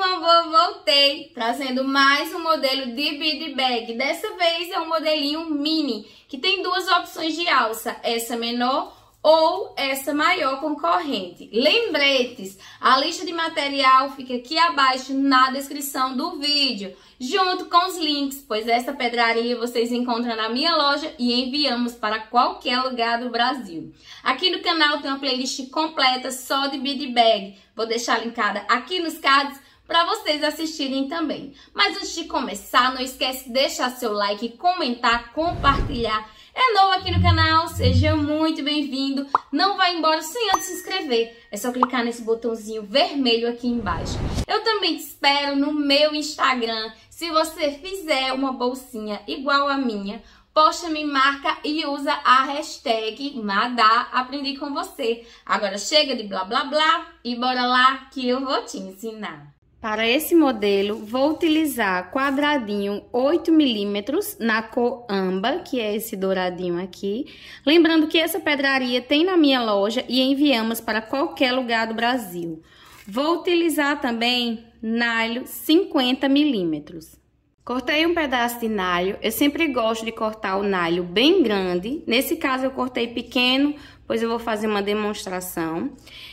mamãe, voltei, trazendo mais um modelo de bead bag. Dessa vez é um modelinho mini, que tem duas opções de alça, essa menor ou essa maior concorrente. Lembretes, a lista de material fica aqui abaixo na descrição do vídeo, junto com os links, pois essa pedraria vocês encontram na minha loja e enviamos para qualquer lugar do Brasil. Aqui no canal tem uma playlist completa só de bead bag, vou deixar linkada aqui nos cards para vocês assistirem também. Mas antes de começar, não esquece de deixar seu like, comentar, compartilhar. É novo aqui no canal, seja muito bem-vindo. Não vá embora sem antes se inscrever. É só clicar nesse botãozinho vermelho aqui embaixo. Eu também te espero no meu Instagram. Se você fizer uma bolsinha igual a minha, posta, me marca e usa a hashtag Madá Aprendi com você. Agora chega de blá blá blá e bora lá que eu vou te ensinar. Para esse modelo, vou utilizar quadradinho 8 milímetros na cor amba, que é esse douradinho aqui. Lembrando que essa pedraria tem na minha loja e enviamos para qualquer lugar do Brasil. Vou utilizar também nalho 50 milímetros. Cortei um pedaço de nalho, eu sempre gosto de cortar o nalho bem grande, nesse caso eu cortei pequeno Pois eu vou fazer uma demonstração.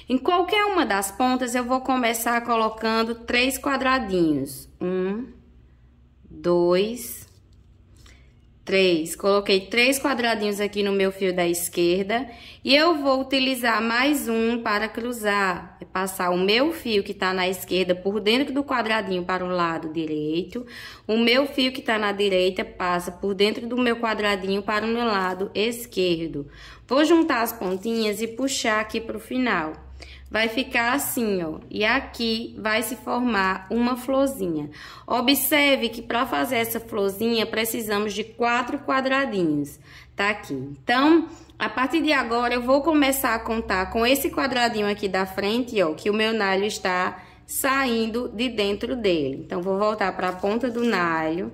Em qualquer uma das pontas, eu vou começar colocando três quadradinhos. Um, dois, Três. Coloquei três quadradinhos aqui no meu fio da esquerda e eu vou utilizar mais um para cruzar. É passar o meu fio que está na esquerda por dentro do quadradinho para o lado direito. O meu fio que está na direita passa por dentro do meu quadradinho para o meu lado esquerdo. Vou juntar as pontinhas e puxar aqui para o final vai ficar assim, ó. E aqui vai se formar uma florzinha. Observe que para fazer essa florzinha, precisamos de quatro quadradinhos. Tá aqui. Então, a partir de agora, eu vou começar a contar com esse quadradinho aqui da frente, ó, que o meu nalho está saindo de dentro dele. Então, vou voltar para a ponta do nalho.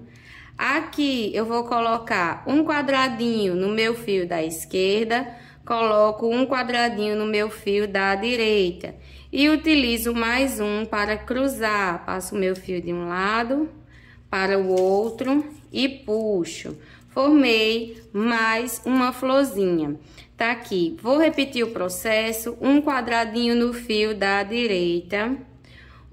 Aqui, eu vou colocar um quadradinho no meu fio da esquerda coloco um quadradinho no meu fio da direita e utilizo mais um para cruzar. Passo meu fio de um lado para o outro e puxo. Formei mais uma florzinha. Tá aqui. Vou repetir o processo, um quadradinho no fio da direita,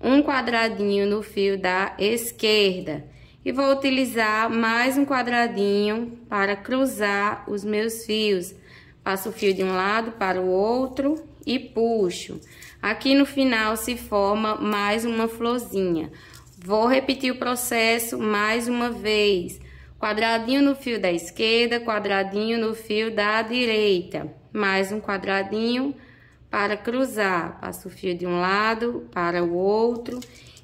um quadradinho no fio da esquerda. E vou utilizar mais um quadradinho para cruzar os meus fios Passo o fio de um lado para o outro e puxo. Aqui no final se forma mais uma florzinha. Vou repetir o processo mais uma vez. Quadradinho no fio da esquerda, quadradinho no fio da direita. Mais um quadradinho para cruzar. Passo o fio de um lado para o outro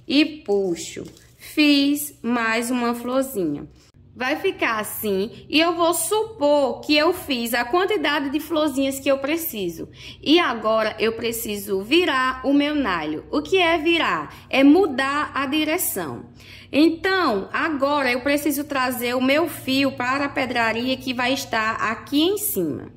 e puxo. Fiz mais uma florzinha vai ficar assim e eu vou supor que eu fiz a quantidade de florzinhas que eu preciso. E agora eu preciso virar o meu nalho. O que é virar? É mudar a direção. Então, agora eu preciso trazer o meu fio para a pedraria que vai estar aqui em cima.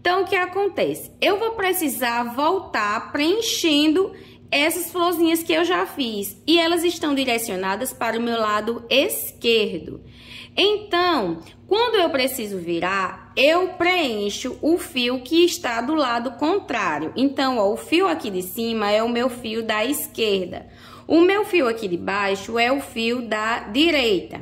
Então, o que acontece? Eu vou precisar voltar preenchendo essas florzinhas que eu já fiz. E elas estão direcionadas para o meu lado esquerdo. Então, quando eu preciso virar, eu preencho o fio que está do lado contrário. Então, ó, o fio aqui de cima é o meu fio da esquerda. O meu fio aqui de baixo é o fio da direita.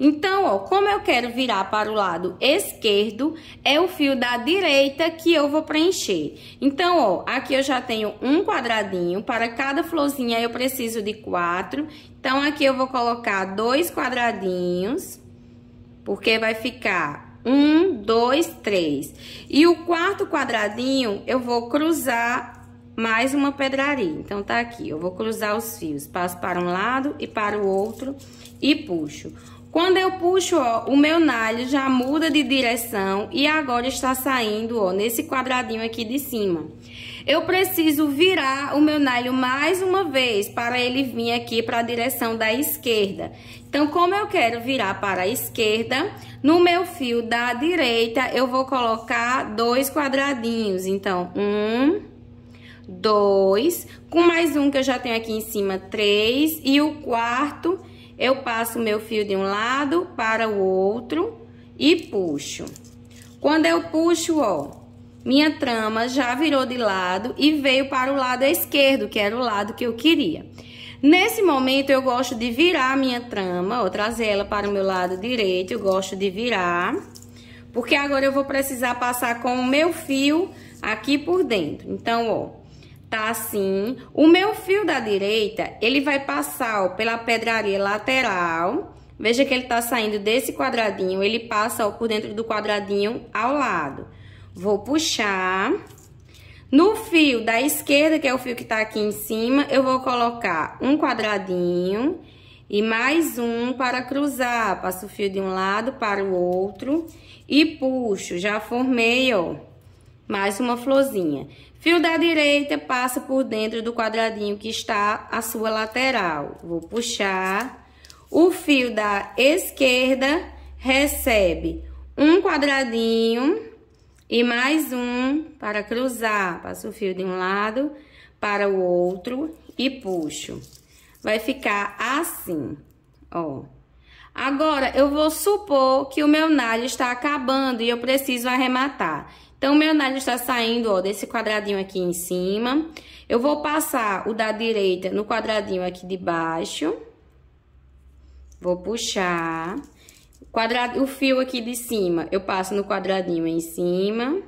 Então, ó, como eu quero virar para o lado esquerdo, é o fio da direita que eu vou preencher. Então, ó, aqui eu já tenho um quadradinho. Para cada florzinha eu preciso de quatro. Então, aqui eu vou colocar dois quadradinhos. Porque vai ficar um, dois, três. E o quarto quadradinho, eu vou cruzar mais uma pedraria. Então, tá aqui. Eu vou cruzar os fios. Passo para um lado e para o outro e puxo. Quando eu puxo, ó, o meu nalho já muda de direção e agora está saindo, ó, nesse quadradinho aqui de cima. Eu preciso virar o meu nalho mais uma vez para ele vir aqui para a direção da esquerda. Então, como eu quero virar para a esquerda, no meu fio da direita, eu vou colocar dois quadradinhos. Então, um, dois, com mais um que eu já tenho aqui em cima, três. E o quarto, eu passo o meu fio de um lado para o outro e puxo. Quando eu puxo, ó, minha trama já virou de lado e veio para o lado esquerdo, que era o lado que eu queria. Nesse momento, eu gosto de virar a minha trama, ou trazer ela para o meu lado direito, eu gosto de virar, porque agora eu vou precisar passar com o meu fio aqui por dentro. Então, ó, tá assim. O meu fio da direita, ele vai passar ó, pela pedraria lateral, veja que ele tá saindo desse quadradinho, ele passa ó, por dentro do quadradinho ao lado. Vou puxar. No fio da esquerda, que é o fio que tá aqui em cima, eu vou colocar um quadradinho e mais um para cruzar. Passo o fio de um lado para o outro e puxo. Já formei, ó, mais uma florzinha. Fio da direita passa por dentro do quadradinho que está à sua lateral. Vou puxar. O fio da esquerda recebe um quadradinho e mais um para cruzar. Passo o fio de um lado para o outro e puxo. Vai ficar assim, ó. Agora, eu vou supor que o meu nalho está acabando e eu preciso arrematar. Então, o meu nalho está saindo, ó, desse quadradinho aqui em cima. Eu vou passar o da direita no quadradinho aqui de baixo. Vou puxar. Quadrado, o fio aqui de cima, eu passo no quadradinho em cima.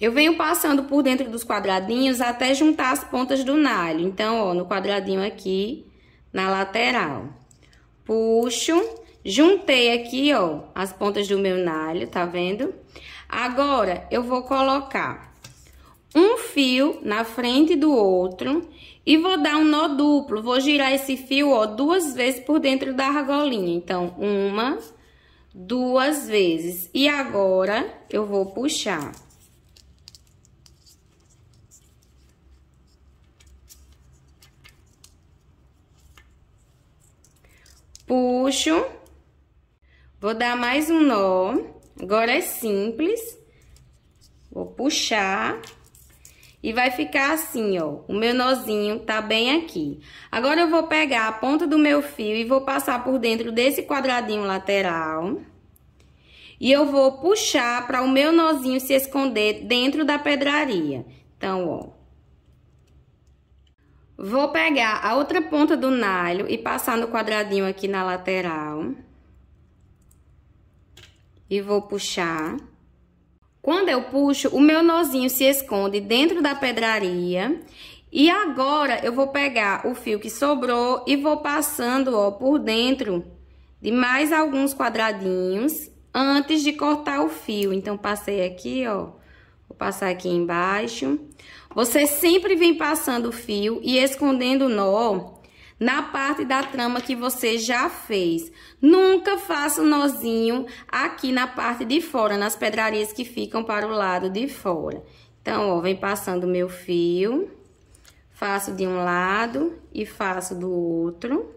Eu venho passando por dentro dos quadradinhos até juntar as pontas do nalho. Então, ó, no quadradinho aqui, na lateral. Puxo, juntei aqui, ó, as pontas do meu nalho, tá vendo? Agora, eu vou colocar um fio na frente do outro e vou dar um nó duplo. Vou girar esse fio, ó, duas vezes por dentro da argolinha. Então, uma, duas vezes. E agora, eu vou puxar. Puxo. Vou dar mais um nó. Agora é simples. Vou puxar. E vai ficar assim, ó. O meu nozinho tá bem aqui. Agora eu vou pegar a ponta do meu fio e vou passar por dentro desse quadradinho lateral. E eu vou puxar para o meu nozinho se esconder dentro da pedraria. Então, ó. Vou pegar a outra ponta do nalho e passar no quadradinho aqui na lateral. E vou puxar. Quando eu puxo, o meu nozinho se esconde dentro da pedraria. E agora, eu vou pegar o fio que sobrou e vou passando, ó, por dentro de mais alguns quadradinhos antes de cortar o fio. Então, passei aqui, ó. Vou passar aqui embaixo. Você sempre vem passando o fio e escondendo o nó na parte da trama que você já fez. Nunca faça nozinho aqui na parte de fora, nas pedrarias que ficam para o lado de fora. Então, ó, vem passando o meu fio, faço de um lado e faço do outro.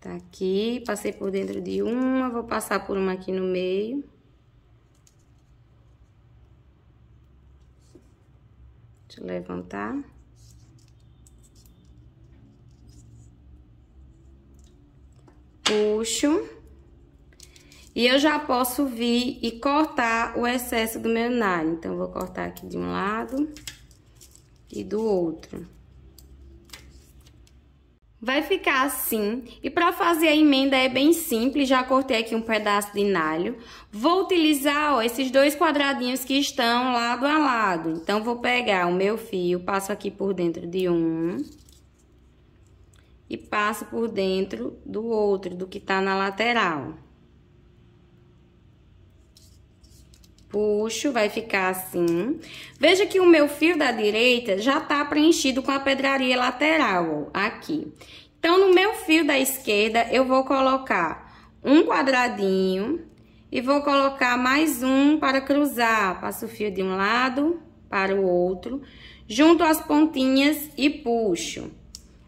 Tá aqui, passei por dentro de uma, vou passar por uma aqui no meio. Deixa eu levantar. Puxo. E eu já posso vir e cortar o excesso do meu nalho. Então, vou cortar aqui de um lado e do outro. Vai ficar assim. E para fazer a emenda é bem simples, já cortei aqui um pedaço de nalho. Vou utilizar ó, esses dois quadradinhos que estão lado a lado. Então, vou pegar o meu fio, passo aqui por dentro de um. E passo por dentro do outro, do que tá na lateral. Puxo, vai ficar assim. Veja que o meu fio da direita já tá preenchido com a pedraria lateral, ó, aqui. Então, no meu fio da esquerda, eu vou colocar um quadradinho e vou colocar mais um para cruzar. Passo o fio de um lado para o outro, junto as pontinhas e puxo.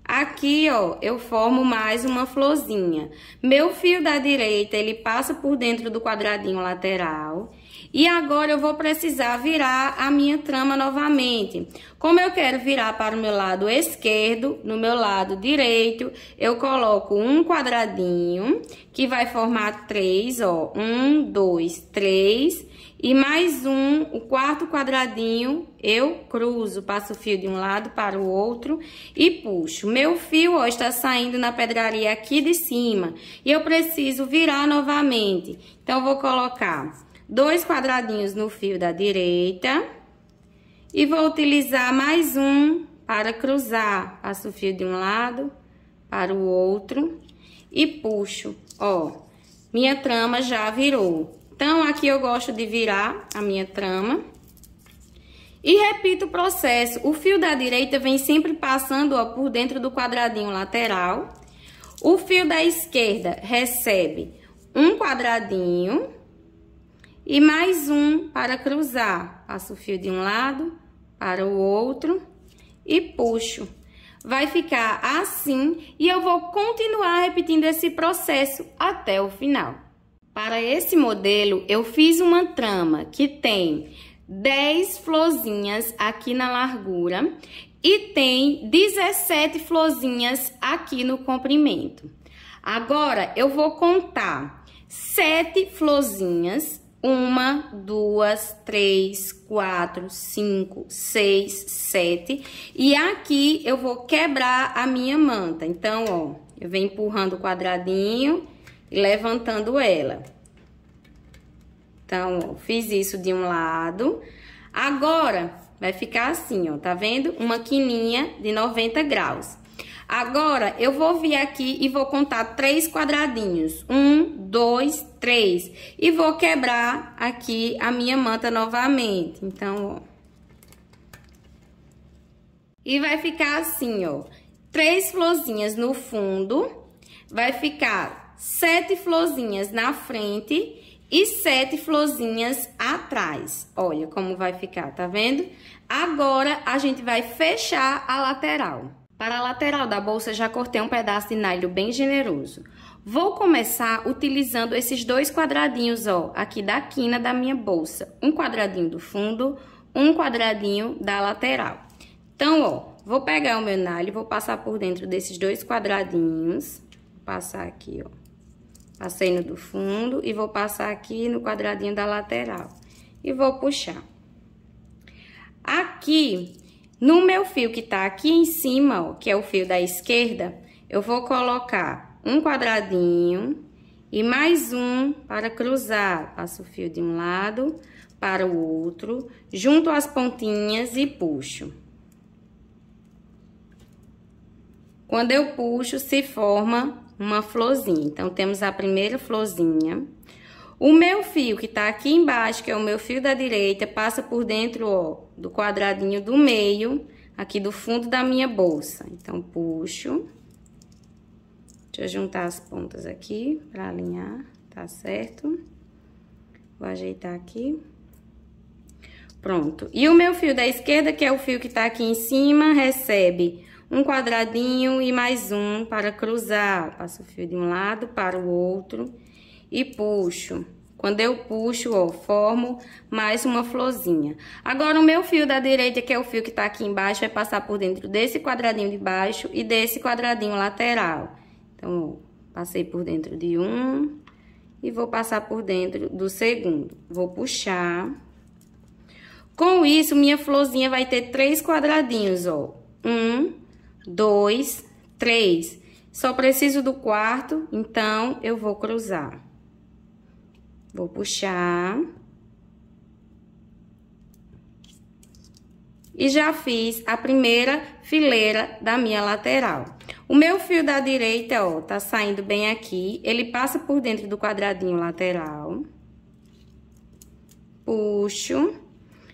Aqui, ó, eu formo mais uma florzinha. Meu fio da direita, ele passa por dentro do quadradinho lateral e agora eu vou precisar virar a minha trama novamente. Como eu quero virar para o meu lado esquerdo, no meu lado direito, eu coloco um quadradinho, que vai formar três, ó. Um, dois, três. E mais um, o quarto quadradinho, eu cruzo, passo o fio de um lado para o outro e puxo. Meu fio, ó, está saindo na pedraria aqui de cima. E eu preciso virar novamente. Então, eu vou colocar dois quadradinhos no fio da direita. E vou utilizar mais um para cruzar. Passo o fio de um lado para o outro e puxo, ó. Minha trama já virou. Então, aqui eu gosto de virar a minha trama. E repito o processo. O fio da direita vem sempre passando, ó, por dentro do quadradinho lateral. O fio da esquerda recebe um quadradinho e mais um para cruzar. Passo o fio de um lado para o outro e puxo. Vai ficar assim e eu vou continuar repetindo esse processo até o final. Para esse modelo, eu fiz uma trama que tem 10 florzinhas aqui na largura e tem 17 florzinhas aqui no comprimento. Agora, eu vou contar sete florzinhas uma, duas, três, quatro, cinco, seis, sete. E aqui eu vou quebrar a minha manta. Então, ó, eu venho empurrando o quadradinho e levantando ela. Então, ó, fiz isso de um lado. Agora, vai ficar assim, ó, tá vendo? Uma quininha de 90 graus. Agora, eu vou vir aqui e vou contar três quadradinhos. Um, dois, três. E vou quebrar aqui a minha manta novamente. Então, ó. E vai ficar assim, ó. Três florzinhas no fundo. Vai ficar sete florzinhas na frente e sete florzinhas atrás. Olha como vai ficar, tá vendo? Agora, a gente vai fechar a lateral. Para a lateral da bolsa já cortei um pedaço de nylon bem generoso. Vou começar utilizando esses dois quadradinhos, ó, aqui da quina da minha bolsa. Um quadradinho do fundo, um quadradinho da lateral. Então, ó, vou pegar o meu nylon, vou passar por dentro desses dois quadradinhos. Vou passar aqui, ó. Passei no do fundo e vou passar aqui no quadradinho da lateral. E vou puxar. Aqui, no meu fio que tá aqui em cima, ó, que é o fio da esquerda, eu vou colocar um quadradinho e mais um para cruzar. Passo o fio de um lado para o outro, junto as pontinhas e puxo. Quando eu puxo, se forma uma florzinha. Então, temos a primeira florzinha. O meu fio que tá aqui embaixo, que é o meu fio da direita, passa por dentro, ó, do quadradinho do meio, aqui do fundo da minha bolsa. Então, puxo. Deixa eu juntar as pontas aqui pra alinhar, tá certo? Vou ajeitar aqui. Pronto. E o meu fio da esquerda, que é o fio que tá aqui em cima, recebe um quadradinho e mais um para cruzar. Passo o fio de um lado para o outro e puxo. Quando eu puxo, ó, formo mais uma florzinha. Agora, o meu fio da direita, que é o fio que tá aqui embaixo, vai é passar por dentro desse quadradinho de baixo e desse quadradinho lateral. Então, ó, passei por dentro de um e vou passar por dentro do segundo. Vou puxar. Com isso, minha florzinha vai ter três quadradinhos, ó. Um, dois, três. Só preciso do quarto, então, eu vou cruzar. Vou puxar. E já fiz a primeira fileira da minha lateral. O meu fio da direita, ó, tá saindo bem aqui. Ele passa por dentro do quadradinho lateral. Puxo.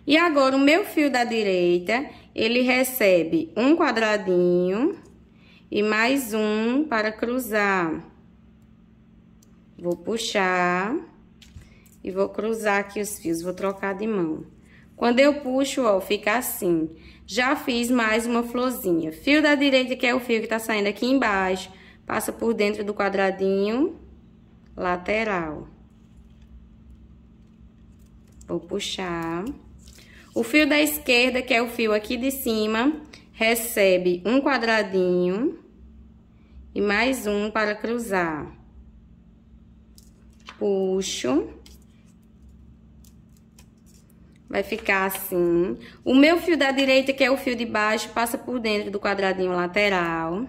E agora, o meu fio da direita, ele recebe um quadradinho e mais um para cruzar. Vou puxar e vou cruzar aqui os fios, vou trocar de mão. Quando eu puxo, ó, fica assim. Já fiz mais uma florzinha. Fio da direita, que é o fio que tá saindo aqui embaixo, passa por dentro do quadradinho lateral. Vou puxar. O fio da esquerda, que é o fio aqui de cima, recebe um quadradinho e mais um para cruzar. Puxo. Vai ficar assim. O meu fio da direita, que é o fio de baixo, passa por dentro do quadradinho lateral.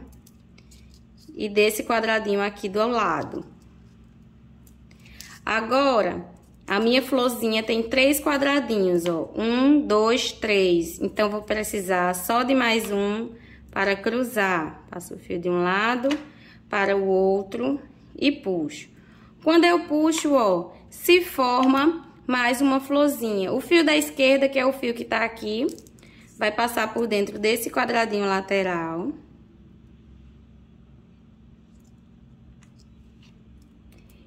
E desse quadradinho aqui do lado. Agora, a minha florzinha tem três quadradinhos, ó. Um, dois, três. Então, vou precisar só de mais um para cruzar. Passo o fio de um lado para o outro e puxo. Quando eu puxo, ó, se forma mais uma florzinha. O fio da esquerda, que é o fio que tá aqui, vai passar por dentro desse quadradinho lateral.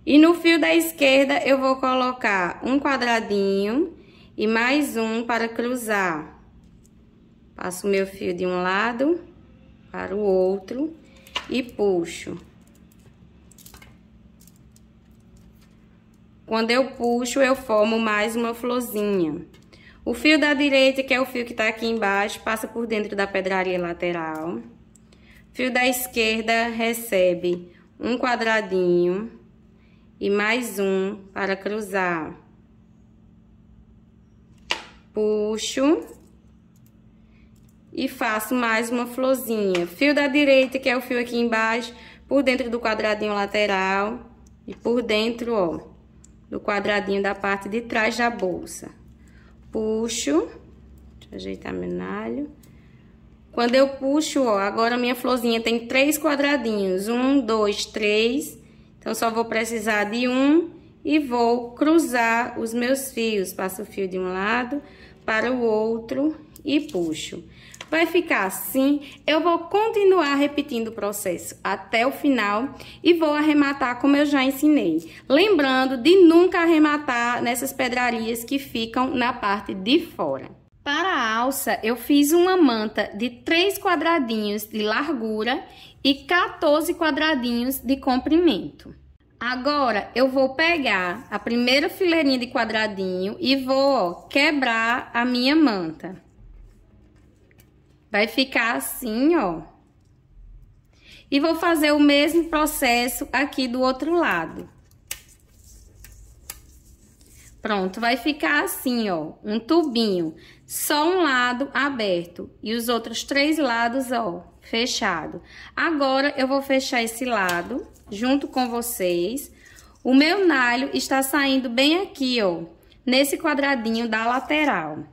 E no fio da esquerda, eu vou colocar um quadradinho e mais um para cruzar. Passo o meu fio de um lado para o outro e puxo. Quando eu puxo, eu formo mais uma florzinha. O fio da direita, que é o fio que tá aqui embaixo, passa por dentro da pedraria lateral. fio da esquerda recebe um quadradinho e mais um para cruzar. Puxo e faço mais uma florzinha. Fio da direita, que é o fio aqui embaixo, por dentro do quadradinho lateral e por dentro, ó do quadradinho da parte de trás da bolsa. Puxo, deixa eu ajeitar meu nalho. Quando eu puxo, ó, agora minha florzinha tem três quadradinhos. Um, dois, três. Então, só vou precisar de um e vou cruzar os meus fios. Passo o fio de um lado para o outro e puxo. Vai ficar assim. Eu vou continuar repetindo o processo até o final e vou arrematar como eu já ensinei. Lembrando de nunca arrematar nessas pedrarias que ficam na parte de fora. Para a alça, eu fiz uma manta de 3 quadradinhos de largura e 14 quadradinhos de comprimento. Agora, eu vou pegar a primeira fileirinha de quadradinho e vou ó, quebrar a minha manta. Vai ficar assim, ó. E vou fazer o mesmo processo aqui do outro lado. Pronto, vai ficar assim, ó, um tubinho. Só um lado aberto e os outros três lados, ó, fechado. Agora, eu vou fechar esse lado junto com vocês. O meu nalho está saindo bem aqui, ó, nesse quadradinho da lateral.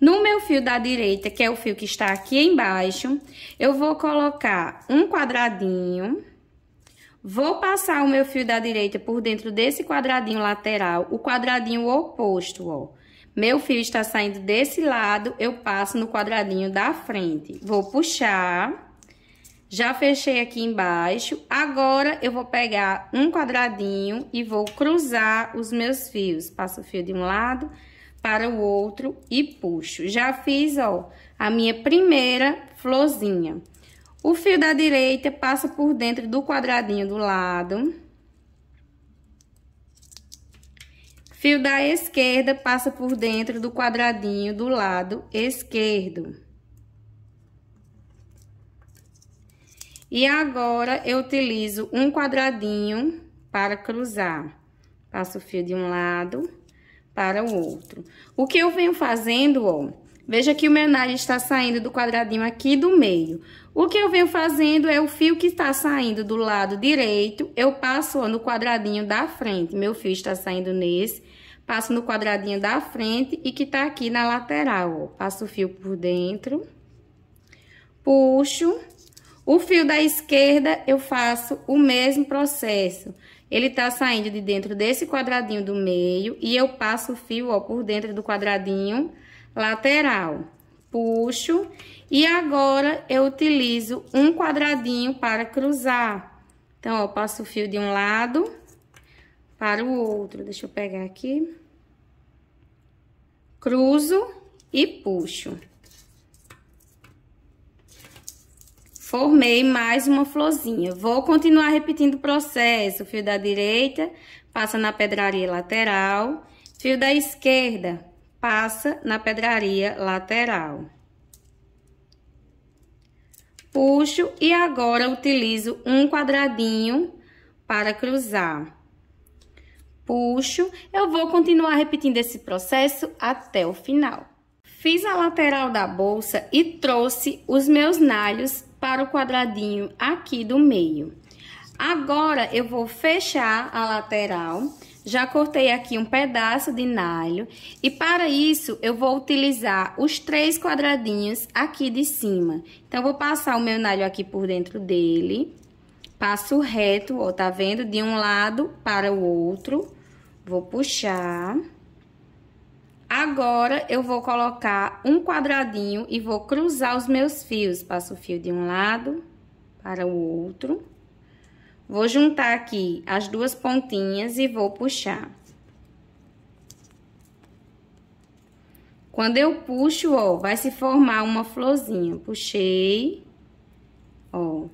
No meu fio da direita, que é o fio que está aqui embaixo, eu vou colocar um quadradinho. Vou passar o meu fio da direita por dentro desse quadradinho lateral, o quadradinho oposto, ó. Meu fio está saindo desse lado, eu passo no quadradinho da frente. Vou puxar, já fechei aqui embaixo. Agora, eu vou pegar um quadradinho e vou cruzar os meus fios. Passo o fio de um lado para o outro e puxo. Já fiz, ó, a minha primeira florzinha. O fio da direita passa por dentro do quadradinho do lado. Fio da esquerda passa por dentro do quadradinho do lado esquerdo. E agora, eu utilizo um quadradinho para cruzar. Passo o fio de um lado para o outro. O que eu venho fazendo, ó, veja que o meu nariz está saindo do quadradinho aqui do meio. O que eu venho fazendo é o fio que está saindo do lado direito, eu passo ó, no quadradinho da frente, meu fio está saindo nesse, passo no quadradinho da frente e que tá aqui na lateral, ó, passo o fio por dentro, puxo, o fio da esquerda eu faço o mesmo processo, ele tá saindo de dentro desse quadradinho do meio e eu passo o fio, ó, por dentro do quadradinho lateral. Puxo e agora eu utilizo um quadradinho para cruzar. Então, ó, passo o fio de um lado para o outro. Deixa eu pegar aqui. Cruzo e puxo. formei mais uma florzinha. Vou continuar repetindo o processo. Fio da direita, passa na pedraria lateral. Fio da esquerda, passa na pedraria lateral. Puxo e agora utilizo um quadradinho para cruzar. Puxo, eu vou continuar repetindo esse processo até o final. Fiz a lateral da bolsa e trouxe os meus nalhos para o quadradinho aqui do meio. Agora, eu vou fechar a lateral. Já cortei aqui um pedaço de nalho. E para isso, eu vou utilizar os três quadradinhos aqui de cima. Então, vou passar o meu nalho aqui por dentro dele. Passo reto, ó, tá vendo? De um lado para o outro. Vou Puxar. Agora eu vou colocar um quadradinho e vou cruzar os meus fios. Passo o fio de um lado para o outro. Vou juntar aqui as duas pontinhas e vou puxar. Quando eu puxo, ó, vai se formar uma florzinha. Puxei, ó.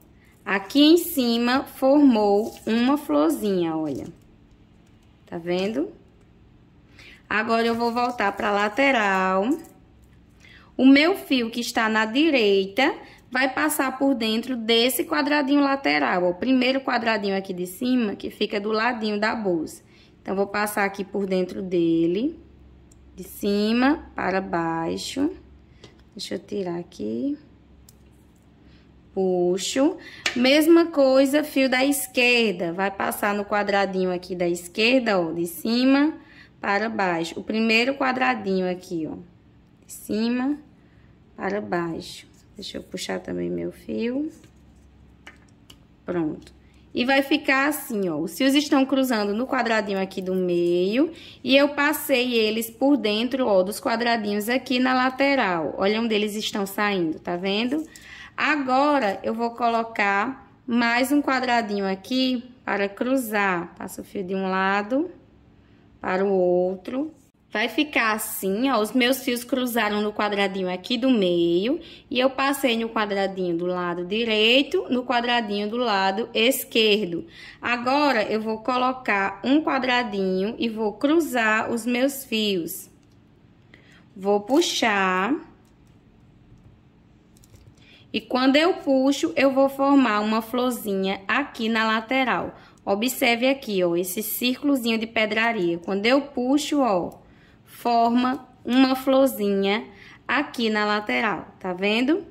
Aqui em cima formou uma florzinha, olha. Tá vendo? Tá vendo? Agora eu vou voltar para a lateral. O meu fio que está na direita vai passar por dentro desse quadradinho lateral, ó, o primeiro quadradinho aqui de cima, que fica do ladinho da bolsa. Então, vou passar aqui por dentro dele, de cima para baixo. Deixa eu tirar aqui. Puxo. Mesma coisa, fio da esquerda. Vai passar no quadradinho aqui da esquerda, ó, de cima para baixo. O primeiro quadradinho aqui, ó. De cima para baixo. Deixa eu puxar também meu fio. Pronto. E vai ficar assim, ó. Os fios estão cruzando no quadradinho aqui do meio. E eu passei eles por dentro, ó, dos quadradinhos aqui na lateral. Olha onde eles estão saindo, tá vendo? Agora, eu vou colocar mais um quadradinho aqui para cruzar. Passo o fio de um lado para o outro. Vai ficar assim, ó, os meus fios cruzaram no quadradinho aqui do meio e eu passei no quadradinho do lado direito, no quadradinho do lado esquerdo. Agora, eu vou colocar um quadradinho e vou cruzar os meus fios. Vou puxar. E quando eu puxo, eu vou formar uma florzinha aqui na lateral. Observe aqui, ó, esse círculozinho de pedraria. Quando eu puxo, ó, forma uma florzinha aqui na lateral, tá vendo?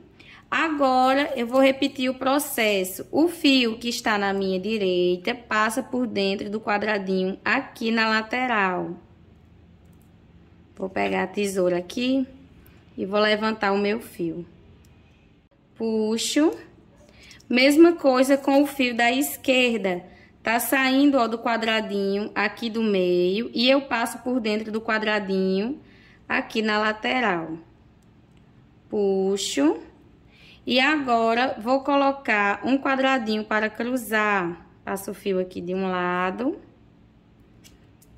Agora, eu vou repetir o processo. O fio que está na minha direita passa por dentro do quadradinho aqui na lateral. Vou pegar a tesoura aqui e vou levantar o meu fio. Puxo. Mesma coisa com o fio da esquerda. Tá saindo, ó, do quadradinho aqui do meio e eu passo por dentro do quadradinho aqui na lateral. Puxo. E agora, vou colocar um quadradinho para cruzar. Passo o fio aqui de um lado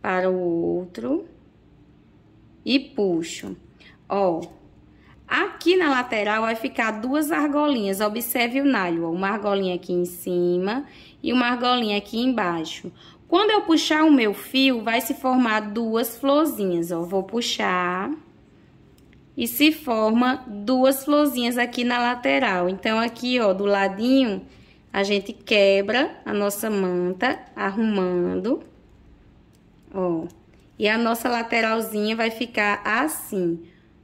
para o outro e puxo. Ó, aqui na lateral vai ficar duas argolinhas. Observe o nalho, ó, uma argolinha aqui em cima e uma argolinha aqui embaixo. Quando eu puxar o meu fio, vai se formar duas florzinhas, ó. Vou puxar e se forma duas florzinhas aqui na lateral. Então, aqui, ó, do ladinho, a gente quebra a nossa manta, arrumando, ó. E a nossa lateralzinha vai ficar assim,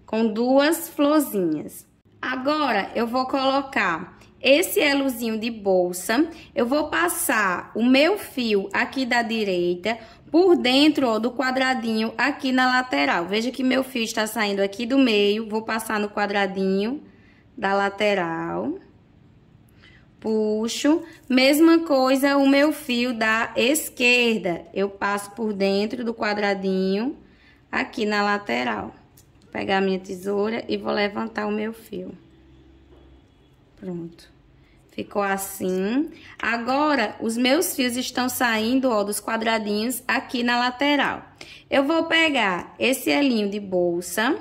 com duas florzinhas. Agora, eu vou colocar esse elozinho de bolsa, eu vou passar o meu fio aqui da direita por dentro ó, do quadradinho aqui na lateral. Veja que meu fio está saindo aqui do meio, vou passar no quadradinho da lateral. Puxo, mesma coisa o meu fio da esquerda, eu passo por dentro do quadradinho aqui na lateral pegar a minha tesoura e vou levantar o meu fio. Pronto. Ficou assim. Agora, os meus fios estão saindo, ó, dos quadradinhos aqui na lateral. Eu vou pegar esse elinho de bolsa,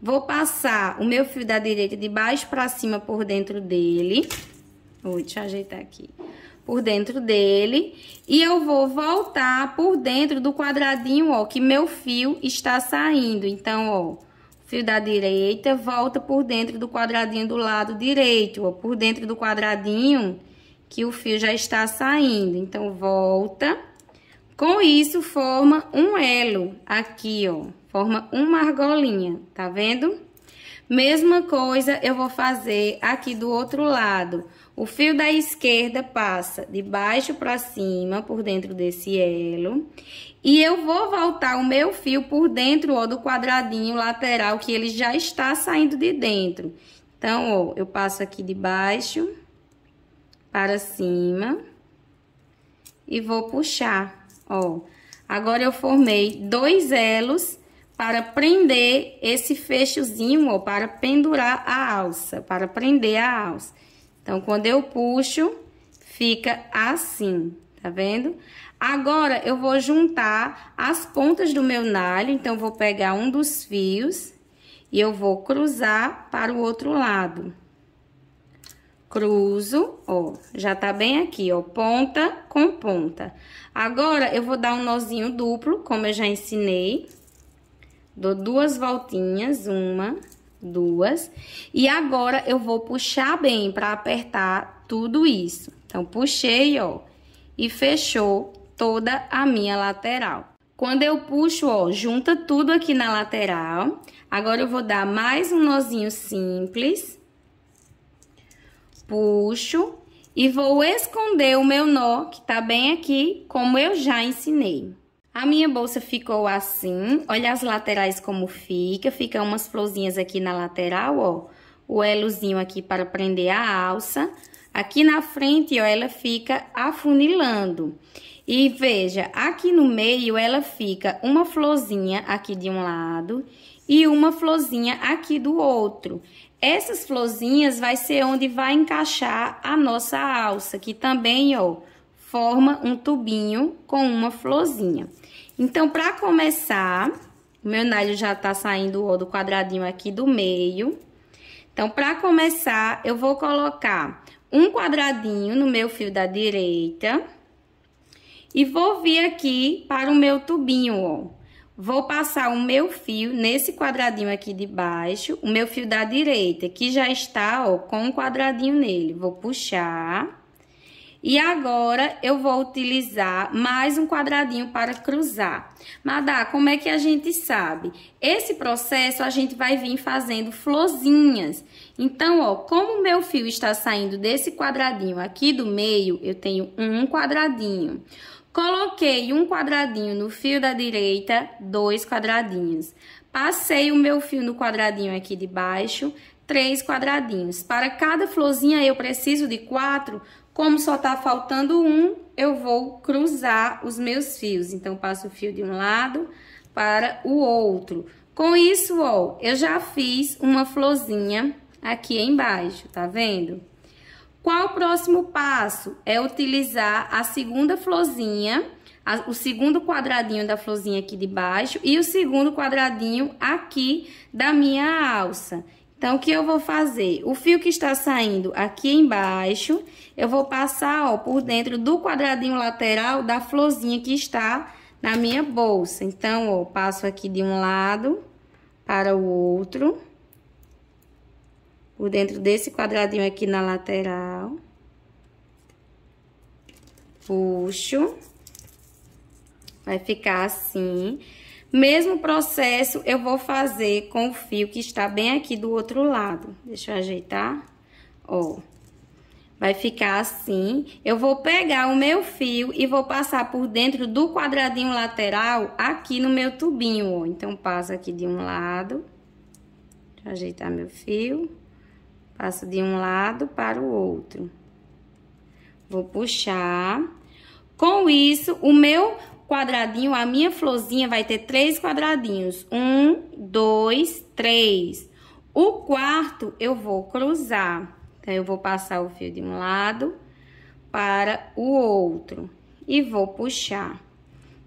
vou passar o meu fio da direita de baixo pra cima por dentro dele. Vou, deixa eu ajeitar aqui. Por dentro dele. E eu vou voltar por dentro do quadradinho, ó, que meu fio está saindo. Então, ó fio da direita, volta por dentro do quadradinho do lado direito, ó, por dentro do quadradinho que o fio já está saindo. Então, volta. Com isso, forma um elo aqui, ó. Forma uma argolinha, tá vendo? Mesma coisa eu vou fazer aqui do outro lado. O fio da esquerda passa de baixo para cima, por dentro desse elo. E eu vou voltar o meu fio por dentro, ó, do quadradinho lateral, que ele já está saindo de dentro. Então, ó, eu passo aqui de baixo para cima e vou puxar, ó. Agora, eu formei dois elos para prender esse fechozinho, ó, para pendurar a alça, para prender a alça. Então, quando eu puxo, fica assim, tá vendo? Agora, eu vou juntar as pontas do meu nalho, então, vou pegar um dos fios e eu vou cruzar para o outro lado. Cruzo, ó, já tá bem aqui, ó, ponta com ponta. Agora, eu vou dar um nozinho duplo, como eu já ensinei. Dou duas voltinhas, uma, duas. E agora eu vou puxar bem para apertar tudo isso. Então, puxei, ó, e fechou toda a minha lateral. Quando eu puxo, ó, junta tudo aqui na lateral. Agora, eu vou dar mais um nozinho simples. Puxo. E vou esconder o meu nó, que tá bem aqui, como eu já ensinei. A minha bolsa ficou assim, olha as laterais como fica, fica umas florzinhas aqui na lateral, ó, o elozinho aqui para prender a alça. Aqui na frente, ó, ela fica afunilando. E veja, aqui no meio ela fica uma florzinha aqui de um lado e uma florzinha aqui do outro. Essas florzinhas vai ser onde vai encaixar a nossa alça, que também, ó, forma um tubinho com uma florzinha. Então, para começar, o meu nylon já tá saindo o do quadradinho aqui do meio. Então, para começar, eu vou colocar um quadradinho no meu fio da direita. E vou vir aqui para o meu tubinho, ó. Vou passar o meu fio nesse quadradinho aqui de baixo, o meu fio da direita, que já está, ó, com um quadradinho nele. Vou puxar. E agora, eu vou utilizar mais um quadradinho para cruzar. Madá, como é que a gente sabe? Esse processo, a gente vai vir fazendo florzinhas. Então, ó, como o meu fio está saindo desse quadradinho aqui do meio, eu tenho um quadradinho. Coloquei um quadradinho no fio da direita, dois quadradinhos. Passei o meu fio no quadradinho aqui de baixo, três quadradinhos. Para cada florzinha, eu preciso de quatro. Como só tá faltando um, eu vou cruzar os meus fios. Então, passo o fio de um lado para o outro. Com isso, ó, eu já fiz uma florzinha aqui embaixo, tá vendo? Qual o próximo passo? É utilizar a segunda florzinha, a, o segundo quadradinho da florzinha aqui de baixo e o segundo quadradinho aqui da minha alça. Então, o que eu vou fazer? O fio que está saindo aqui embaixo, eu vou passar, ó, por dentro do quadradinho lateral da florzinha que está na minha bolsa. Então, ó, passo aqui de um lado para o outro, por dentro desse quadradinho aqui na lateral. Puxo. Vai ficar assim. Mesmo processo eu vou fazer com o fio que está bem aqui do outro lado. Deixa eu ajeitar. Ó. Vai ficar assim. Eu vou pegar o meu fio e vou passar por dentro do quadradinho lateral aqui no meu tubinho, ó. Então, passo aqui de um lado. Deixa eu ajeitar meu fio. Passo de um lado para o outro. Vou puxar. Com isso, o meu quadradinho, a minha florzinha vai ter três quadradinhos. Um, dois, três. O quarto eu vou cruzar. Então, eu vou passar o fio de um lado para o outro e vou puxar.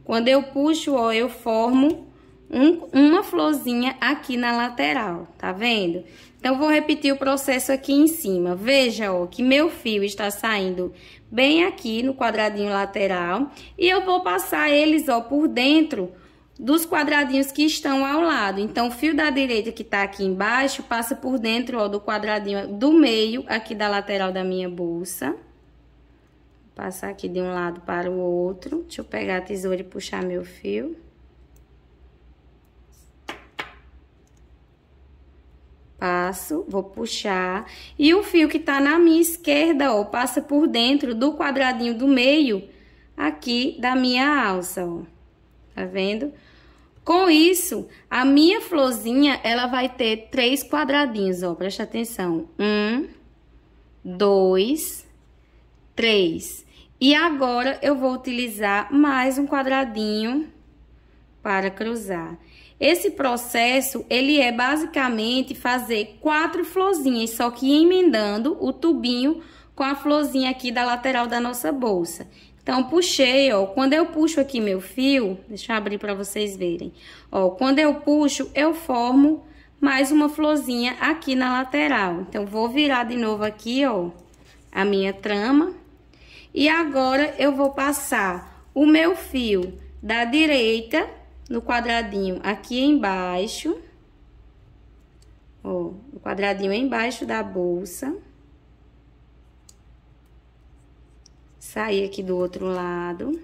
Quando eu puxo, ó, eu formo um, uma florzinha aqui na lateral, tá vendo? Então, vou repetir o processo aqui em cima. Veja, ó, que meu fio está saindo bem aqui no quadradinho lateral. E eu vou passar eles, ó, por dentro dos quadradinhos que estão ao lado. Então, o fio da direita que está aqui embaixo passa por dentro, ó, do quadradinho do meio aqui da lateral da minha bolsa. Vou passar aqui de um lado para o outro. Deixa eu pegar a tesoura e puxar meu fio. passo, vou puxar, e o fio que tá na minha esquerda, ó, passa por dentro do quadradinho do meio aqui da minha alça, ó. Tá vendo? Com isso, a minha florzinha, ela vai ter três quadradinhos, ó, presta atenção. Um, dois, três. E agora, eu vou utilizar mais um quadradinho para cruzar. Esse processo, ele é basicamente fazer quatro florzinhas, só que emendando o tubinho com a florzinha aqui da lateral da nossa bolsa. Então, puxei, ó, quando eu puxo aqui meu fio, deixa eu abrir para vocês verem. Ó, quando eu puxo, eu formo mais uma florzinha aqui na lateral. Então, vou virar de novo aqui, ó, a minha trama. E agora, eu vou passar o meu fio da direita no quadradinho aqui embaixo, ó, no quadradinho embaixo da bolsa. Sair aqui do outro lado.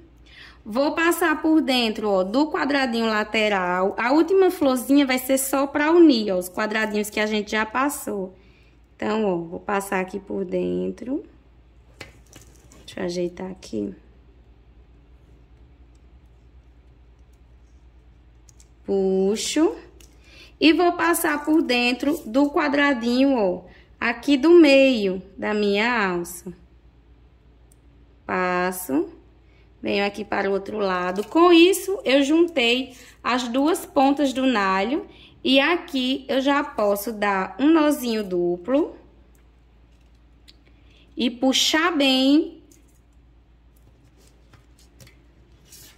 Vou passar por dentro, ó, do quadradinho lateral. A última florzinha vai ser só pra unir, ó, os quadradinhos que a gente já passou. Então, ó, vou passar aqui por dentro. Deixa eu ajeitar aqui. puxo e vou passar por dentro do quadradinho, ó, aqui do meio da minha alça. Passo, venho aqui para o outro lado. Com isso, eu juntei as duas pontas do nalho e aqui eu já posso dar um nozinho duplo e puxar bem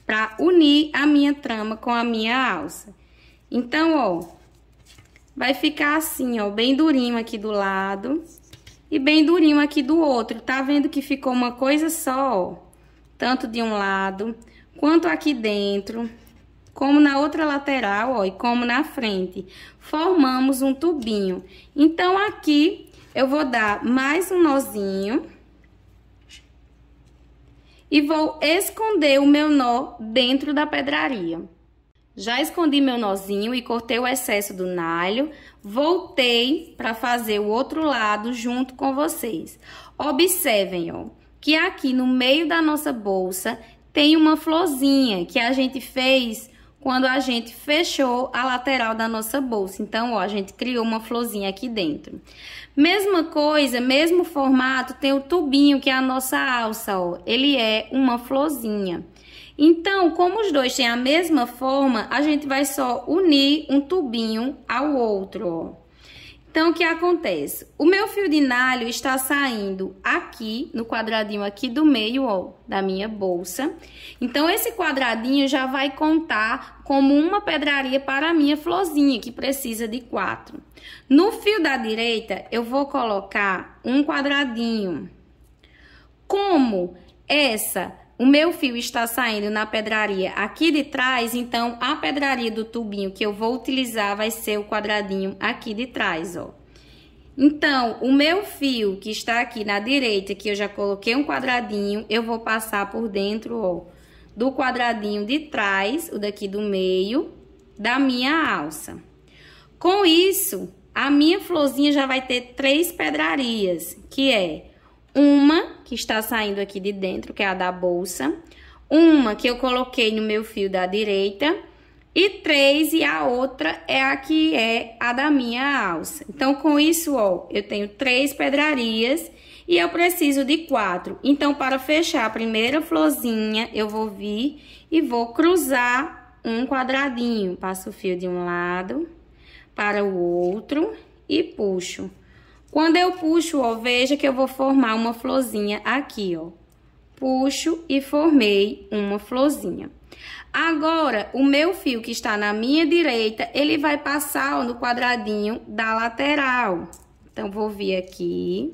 para unir a minha trama com a minha alça. Então, ó, vai ficar assim, ó, bem durinho aqui do lado e bem durinho aqui do outro. Tá vendo que ficou uma coisa só, ó, tanto de um lado quanto aqui dentro, como na outra lateral, ó, e como na frente. Formamos um tubinho. Então, aqui eu vou dar mais um nozinho e vou esconder o meu nó dentro da pedraria. Já escondi meu nozinho e cortei o excesso do nalho, voltei para fazer o outro lado junto com vocês. Observem, ó, que aqui no meio da nossa bolsa tem uma florzinha que a gente fez quando a gente fechou a lateral da nossa bolsa. Então, ó, a gente criou uma florzinha aqui dentro. Mesma coisa, mesmo formato, tem o tubinho que é a nossa alça, ó. Ele é uma florzinha. Então, como os dois têm a mesma forma, a gente vai só unir um tubinho ao outro, ó. Então, o que acontece? O meu fio de nalho está saindo aqui, no quadradinho aqui do meio, ó, da minha bolsa. Então, esse quadradinho já vai contar como uma pedraria para a minha florzinha, que precisa de quatro. No fio da direita, eu vou colocar um quadradinho. Como essa o meu fio está saindo na pedraria aqui de trás, então a pedraria do tubinho que eu vou utilizar vai ser o quadradinho aqui de trás, ó. Então, o meu fio que está aqui na direita, que eu já coloquei um quadradinho, eu vou passar por dentro, ó, do quadradinho de trás, o daqui do meio, da minha alça. Com isso, a minha florzinha já vai ter três pedrarias, que é uma que está saindo aqui de dentro, que é a da bolsa. Uma que eu coloquei no meu fio da direita. E três, e a outra é a que é a da minha alça. Então, com isso, ó, eu tenho três pedrarias e eu preciso de quatro. Então, para fechar a primeira florzinha, eu vou vir e vou cruzar um quadradinho. Passo o fio de um lado para o outro e puxo. Quando eu puxo, ó, veja que eu vou formar uma florzinha aqui, ó. Puxo e formei uma florzinha. Agora, o meu fio que está na minha direita, ele vai passar ó, no quadradinho da lateral. Então, vou vir aqui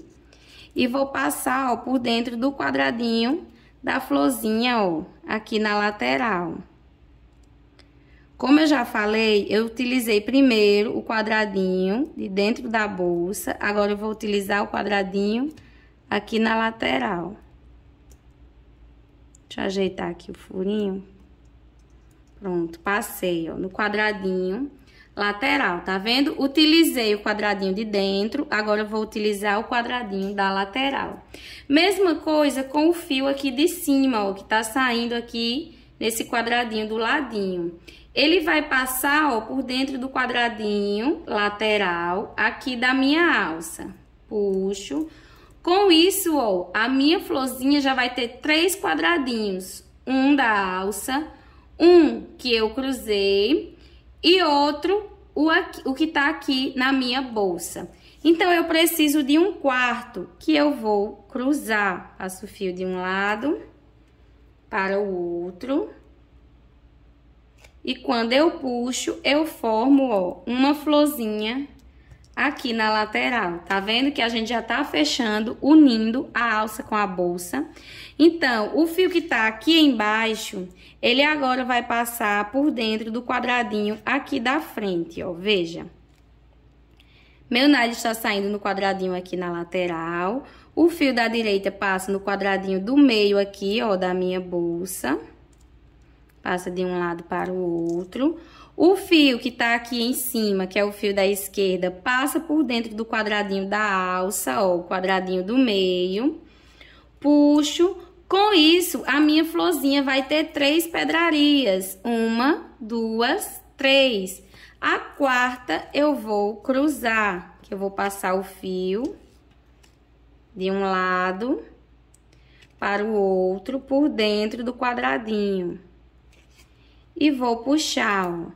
e vou passar, ó, por dentro do quadradinho da florzinha, ó, aqui na lateral. Como eu já falei, eu utilizei primeiro o quadradinho de dentro da bolsa. Agora eu vou utilizar o quadradinho aqui na lateral. Deixa eu ajeitar aqui o furinho. Pronto, passei, ó, no quadradinho lateral, tá vendo? Utilizei o quadradinho de dentro, agora eu vou utilizar o quadradinho da lateral. Mesma coisa com o fio aqui de cima, ó, que tá saindo aqui nesse quadradinho do ladinho. Ele vai passar ó, por dentro do quadradinho lateral aqui da minha alça. Puxo. Com isso, ó, a minha florzinha já vai ter três quadradinhos. Um da alça, um que eu cruzei e outro o, aqui, o que tá aqui na minha bolsa. Então, eu preciso de um quarto que eu vou cruzar. Passo o fio de um lado para o outro. E quando eu puxo, eu formo, ó, uma florzinha aqui na lateral. Tá vendo que a gente já tá fechando, unindo a alça com a bolsa. Então, o fio que tá aqui embaixo, ele agora vai passar por dentro do quadradinho aqui da frente, ó, veja. Meu nylon está saindo no quadradinho aqui na lateral. O fio da direita passa no quadradinho do meio aqui, ó, da minha bolsa. Passa de um lado para o outro. O fio que tá aqui em cima, que é o fio da esquerda, passa por dentro do quadradinho da alça, ó, o quadradinho do meio. Puxo. Com isso, a minha florzinha vai ter três pedrarias. Uma, duas, três. A quarta eu vou cruzar, que eu vou passar o fio de um lado para o outro por dentro do quadradinho e vou puxar, ó.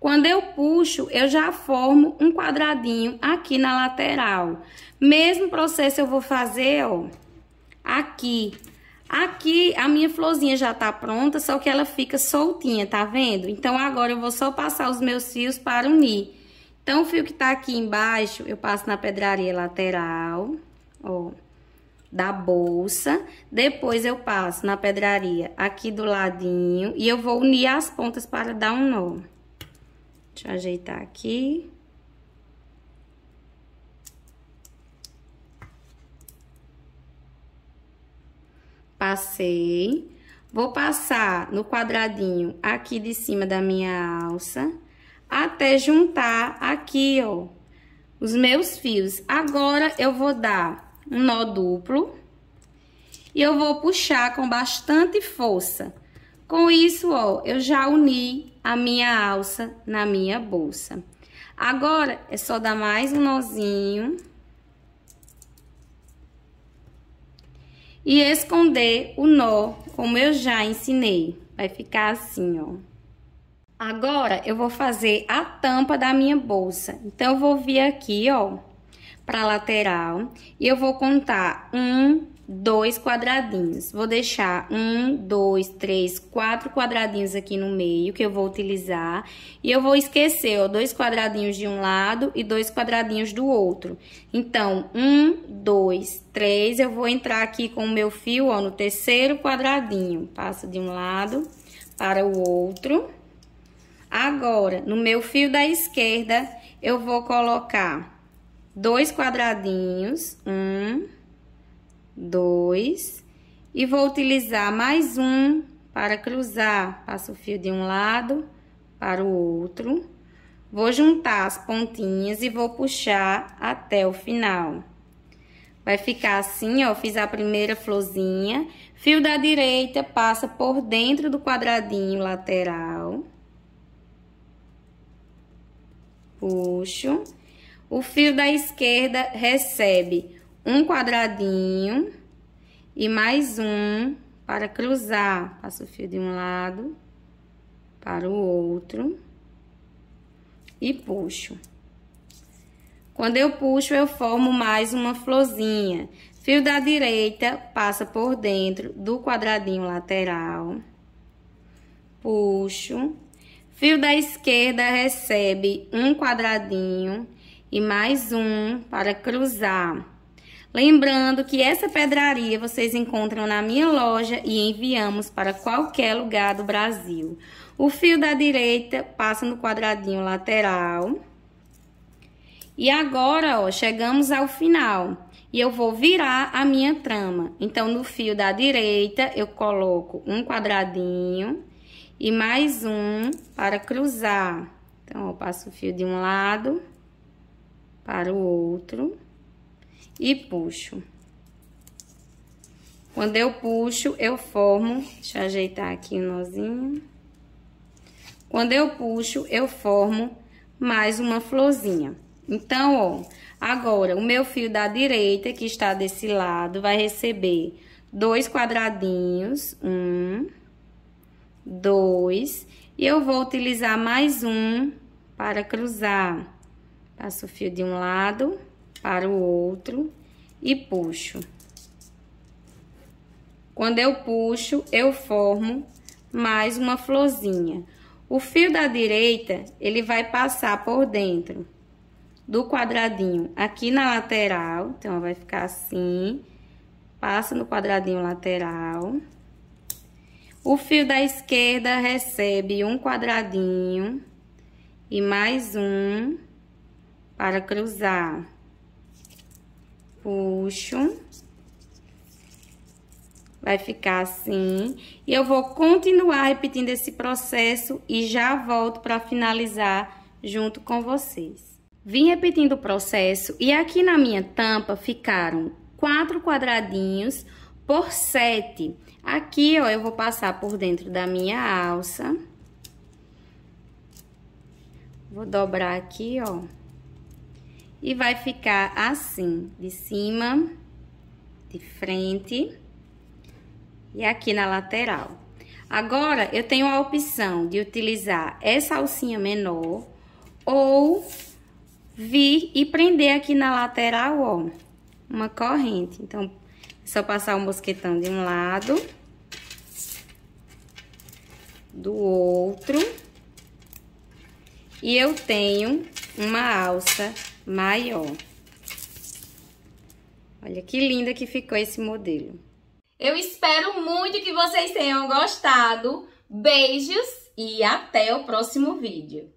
Quando eu puxo, eu já formo um quadradinho aqui na lateral. Mesmo processo eu vou fazer, ó, aqui. Aqui a minha florzinha já tá pronta, só que ela fica soltinha, tá vendo? Então agora eu vou só passar os meus fios para unir. Então o fio que tá aqui embaixo, eu passo na pedraria lateral, ó da bolsa, depois eu passo na pedraria aqui do ladinho e eu vou unir as pontas para dar um nó. Deixa eu ajeitar aqui. Passei. Vou passar no quadradinho aqui de cima da minha alça, até juntar aqui, ó, os meus fios. Agora, eu vou dar um nó duplo. E eu vou puxar com bastante força. Com isso, ó, eu já uni a minha alça na minha bolsa. Agora, é só dar mais um nozinho. E esconder o nó, como eu já ensinei. Vai ficar assim, ó. Agora, eu vou fazer a tampa da minha bolsa. Então, eu vou vir aqui, ó para lateral e eu vou contar um, dois quadradinhos. Vou deixar um, dois, três, quatro quadradinhos aqui no meio que eu vou utilizar. E eu vou esquecer, ó, dois quadradinhos de um lado e dois quadradinhos do outro. Então, um, dois, três, eu vou entrar aqui com o meu fio, ó, no terceiro quadradinho. Passo de um lado para o outro. Agora, no meu fio da esquerda, eu vou colocar dois quadradinhos, um, dois, e vou utilizar mais um para cruzar, passo o fio de um lado para o outro, vou juntar as pontinhas e vou puxar até o final. Vai ficar assim, ó, fiz a primeira florzinha, fio da direita passa por dentro do quadradinho lateral, puxo, o fio da esquerda recebe um quadradinho e mais um para cruzar. Passo o fio de um lado para o outro e puxo. Quando eu puxo, eu formo mais uma florzinha. Fio da direita passa por dentro do quadradinho lateral. Puxo. Fio da esquerda recebe um quadradinho e mais um para cruzar. Lembrando que essa pedraria vocês encontram na minha loja e enviamos para qualquer lugar do Brasil. O fio da direita passa no quadradinho lateral. E agora, ó, chegamos ao final. E eu vou virar a minha trama. Então, no fio da direita, eu coloco um quadradinho e mais um para cruzar. Então, eu passo o fio de um lado para o outro e puxo. Quando eu puxo, eu formo, deixa eu ajeitar aqui o um nozinho. Quando eu puxo, eu formo mais uma florzinha. Então, ó, agora o meu fio da direita, que está desse lado, vai receber dois quadradinhos, um, dois, e eu vou utilizar mais um para cruzar. Passo o fio de um lado para o outro e puxo. Quando eu puxo, eu formo mais uma florzinha. O fio da direita, ele vai passar por dentro do quadradinho aqui na lateral. Então, vai ficar assim. Passa no quadradinho lateral. O fio da esquerda recebe um quadradinho e mais um para cruzar. Puxo. Vai ficar assim. E eu vou continuar repetindo esse processo e já volto para finalizar junto com vocês. Vim repetindo o processo e aqui na minha tampa ficaram quatro quadradinhos por sete. Aqui, ó, eu vou passar por dentro da minha alça. Vou dobrar aqui, ó. E vai ficar assim, de cima, de frente e aqui na lateral. Agora, eu tenho a opção de utilizar essa alcinha menor ou vir e prender aqui na lateral, ó, uma corrente. Então, é só passar o um mosquetão de um lado, do outro, e eu tenho uma alça maior. Olha que linda que ficou esse modelo. Eu espero muito que vocês tenham gostado. Beijos e até o próximo vídeo.